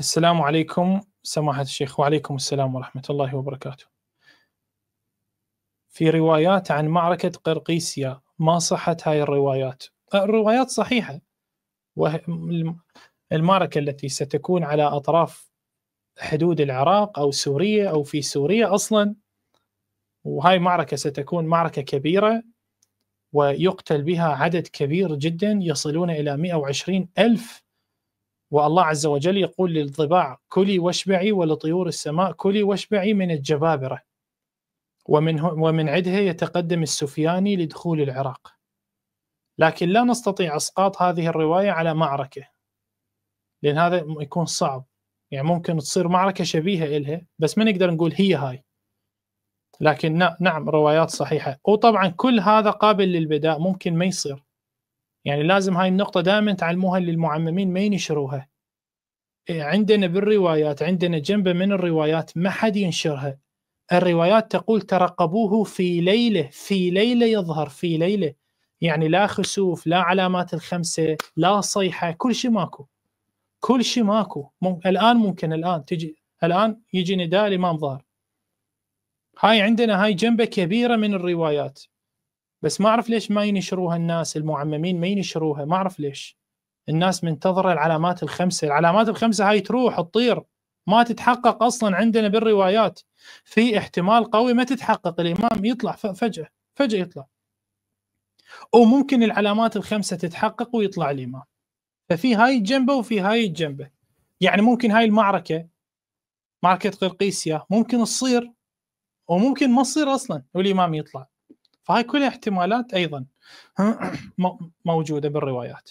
السلام عليكم سماحة الشيخ وعليكم السلام ورحمة الله وبركاته في روايات عن معركة قرقيسيا ما صحة هاي الروايات الروايات صحيحة المعركة التي ستكون على أطراف حدود العراق أو سوريا أو في سوريا أصلا وهاي معركة ستكون معركة كبيرة ويقتل بها عدد كبير جدا يصلون إلى 120 ألف والله عز وجل يقول للضباع كلي واشبعي ولطيور السماء كلي واشبعي من الجبابرة ومن, ومن عدها يتقدم السفياني لدخول العراق لكن لا نستطيع اسقاط هذه الروايه على معركه لان هذا يكون صعب يعني ممكن تصير معركه شبيهه إلها بس ما نقدر نقول هي هاي لكن نعم روايات صحيحه وطبعا كل هذا قابل للبداء ممكن ما يصير يعني لازم هاي النقطه دائما تعلموها للمعممين ما ينشروها إيه، عندنا بالروايات عندنا جنبه من الروايات ما حد ينشرها الروايات تقول ترقبوه في ليله في ليله يظهر في ليله يعني لا خسوف لا علامات الخمسه لا صيحه كل شيء ماكو كل شيء ماكو ممكن الان ممكن الان تجي الان يجي نداء الامام ظهر هاي عندنا هاي جنبه كبيره من الروايات بس ما اعرف ليش ما ينشروها الناس المعممين ما ينشروها ما اعرف ليش الناس منتظره العلامات الخمسه العلامات الخمسه هاي تروح تطير ما تتحقق اصلا عندنا بالروايات في احتمال قوي ما تتحقق الامام يطلع فجاه فجاه يطلع وممكن العلامات الخمسه تتحقق ويطلع الامام ففي هاي الجنبه وفي هاي الجنبه يعني ممكن هاي المعركه معركه قرقيسيا ممكن تصير وممكن ما تصير اصلا والامام يطلع فهاي كلها احتمالات ايضا موجوده بالروايات